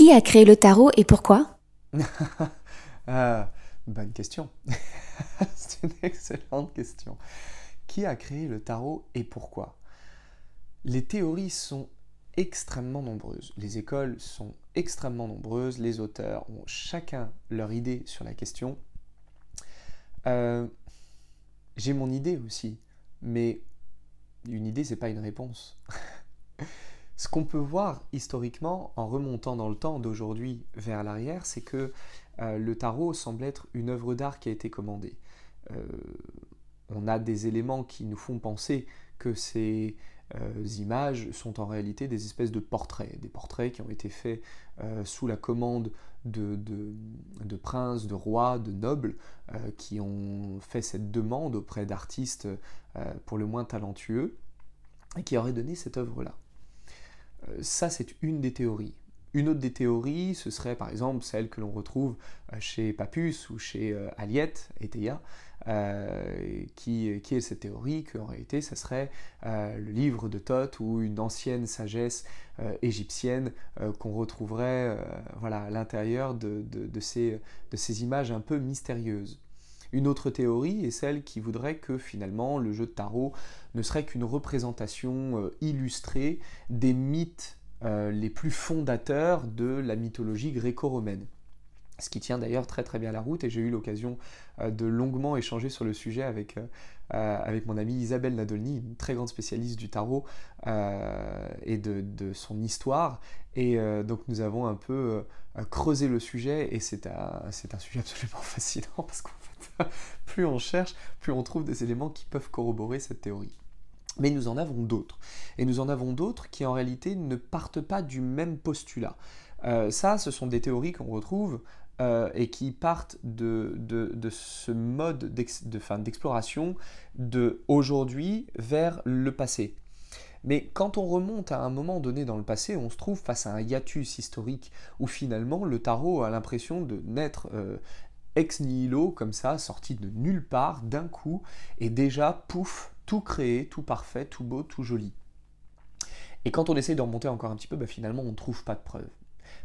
Qui a créé le tarot et pourquoi euh, Bonne question. C'est une excellente question. Qui a créé le tarot et pourquoi Les théories sont extrêmement nombreuses. Les écoles sont extrêmement nombreuses. Les auteurs ont chacun leur idée sur la question. Euh, j'ai mon idée aussi, mais une idée, c'est pas une réponse. Ce qu'on peut voir historiquement en remontant dans le temps d'aujourd'hui vers l'arrière, c'est que euh, le tarot semble être une œuvre d'art qui a été commandée. Euh, on a des éléments qui nous font penser que ces euh, images sont en réalité des espèces de portraits, des portraits qui ont été faits sous la commande de, de, princes, de rois, de nobles qui ont fait cette demande auprès d'artistes pour le moins talentueux et qui auraient donné cette œuvre-là ça, c'est une des théories. Une autre des théories, ce serait par exemple celle que l'on retrouve euh, chez Papus ou chez euh, Aliette et Théa, euh, qui, est cette théorie qu'en réalité, ce serait le livre de Thoth ou une ancienne sagesse égyptienne qu'on retrouverait voilà, à l'intérieur de ces images un peu mystérieuses. Une autre théorie est celle qui voudrait que finalement le jeu de tarot ne serait qu'une représentation euh, illustrée des mythes euh, les plus fondateurs de la mythologie gréco-romaine. Ce qui tient d'ailleurs très très bien la route et j'ai eu l'occasion euh, de longuement échanger sur le sujet avec, avec mon amie Isabelle Nadolny, une très grande spécialiste du tarot et de, son histoire. Et donc nous avons un peu creusé le sujet et c'est un, un sujet absolument fascinant parce que... plus on cherche, plus on trouve des éléments qui peuvent corroborer cette théorie. Mais nous en avons d'autres. Et nous en avons d'autres qui en réalité ne partent pas du même postulat. Euh, ça, ce sont des théories qu'on retrouve euh, et qui partent de, de, ce mode d'exploration de, aujourd'hui vers le passé. Mais quand on remonte à un moment donné dans le passé, on se trouve face à un hiatus historique où finalement le tarot a l'impression de naître... Euh, ex nihilo, comme ça, sorti de nulle part, d'un coup, et déjà, pouf, tout créé, tout parfait, tout beau, tout joli. Et quand on essaye d'en remonter encore un petit peu, bah, finalement, on ne trouve pas de preuves.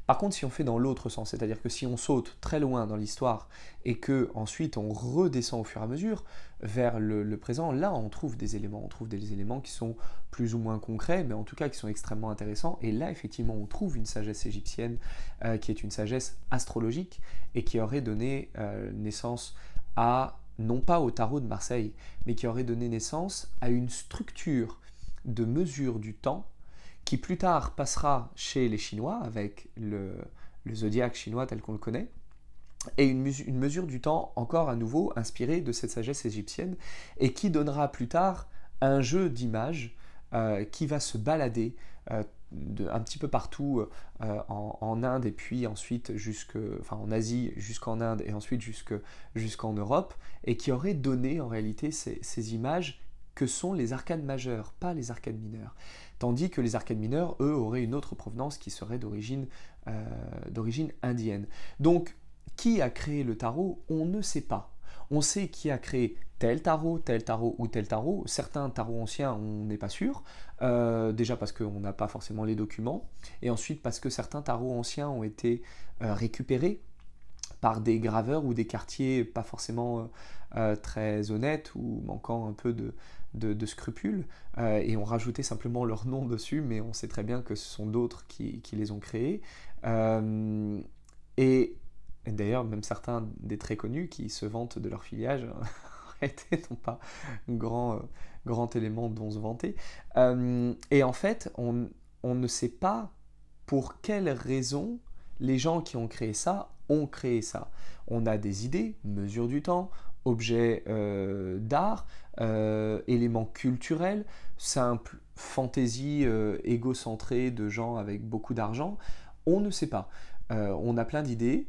Par contre, si on fait dans l'autre sens, c'est-à-dire que si on saute très loin dans l'histoire et que ensuite on redescend au fur et à mesure vers le, présent, là on trouve des éléments, on trouve des éléments qui sont plus ou moins concrets, mais en tout cas qui sont extrêmement intéressants. Et là, effectivement, on trouve une sagesse égyptienne euh, qui est une sagesse astrologique et qui aurait donné euh, naissance à non pas au tarot de Marseille, mais qui aurait donné naissance à une structure de mesure du temps qui plus tard passera chez les Chinois avec le, zodiaque chinois tel qu'on le connaît, et une, mesure du temps encore à nouveau inspirée de cette sagesse égyptienne, et qui donnera plus tard un jeu d'images euh, qui va se balader euh, un petit peu partout euh, en, Inde et puis ensuite jusque, en Asie jusqu'en Inde et ensuite jusqu'en Europe, et qui aurait donné en réalité ces images que sont les arcades majeures, pas les arcades mineures. Tandis que les arcades mineures, eux, auraient une autre provenance qui serait d'origine euh, indienne. Donc, qui a créé le tarot On ne sait pas. On sait qui a créé tel tarot, tel tarot ou tel tarot. Certains tarots anciens, on n'est pas sûr. Euh, déjà parce qu'on n'a pas forcément les documents. Et ensuite parce que certains tarots anciens ont été euh, récupérés par des graveurs ou des quartiers pas forcément euh, euh, très honnêtes ou manquant un peu de, de, scrupules euh, et ont rajouté simplement leur nom dessus, mais on sait très bien que ce sont d'autres qui, les ont créés. et, d'ailleurs, même certains des très connus qui se vantent de leur filiage n'étaient pas grand, grand élément dont se vanter. et en fait, on, on ne sait pas pour quelles raisons les gens qui ont créé ça ont créé ça. On a des idées, mesure du temps, objets euh, d'art, euh, éléments culturels, simples fantaisie euh, égocentrée de gens avec beaucoup d'argent. On ne sait pas. on a plein d'idées.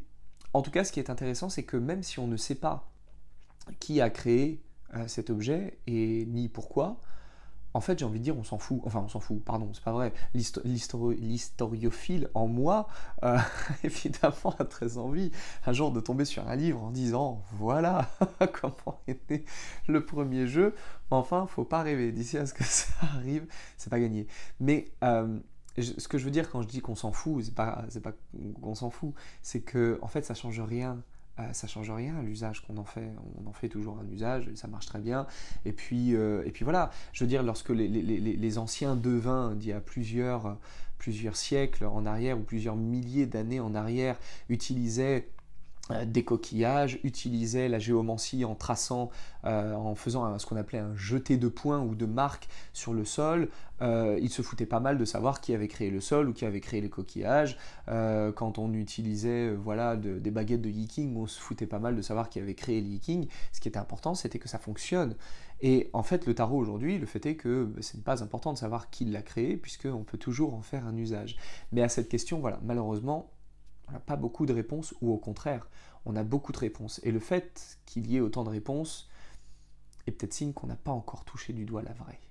En tout cas, ce qui est intéressant, c'est que même si on ne sait pas qui a créé cet objet et ni pourquoi, en fait, j'ai envie de dire, on s'en fout. Enfin, on s'en fout, pardon, c'est pas vrai. L'historiophile en moi, euh, évidemment, a très envie un jour de tomber sur un livre en disant voilà comment était le premier jeu. Enfin, faut pas rêver. D'ici à ce que ça arrive, c'est pas gagné. Mais euh, ce que je veux dire quand je dis qu'on s'en fout, c'est pas, pas qu'on s'en fout, c'est que en fait, ça change rien. Ah, ça change rien l'usage qu'on en fait. On en fait toujours un usage, ça marche très bien. Et puis, euh, et puis voilà, je veux dire, lorsque les, anciens devins d'il y a plusieurs, plusieurs siècles en arrière ou plusieurs milliers d'années en arrière utilisaient euh, des coquillages, utilisait la géomancie en traçant, euh, en faisant ce qu'on appelait un jeté de points ou de marques sur le sol. Euh, il se foutait pas mal de savoir qui avait créé le sol ou qui avait créé les coquillages. quand on utilisait voilà, des baguettes de yiking, on se foutait pas mal de savoir qui avait créé le yiking. Ce qui était important, c'était que ça fonctionne. Et en fait, le tarot aujourd'hui, le fait est que bah, ce n'est pas important de savoir qui l'a créé, puisqu'on peut toujours en faire un usage. Mais à cette question, voilà, malheureusement, on n'a pas beaucoup de réponses, ou au contraire, on a beaucoup de réponses. Et le fait qu'il y ait autant de réponses est peut-être signe qu'on n'a pas encore touché du doigt la vraie.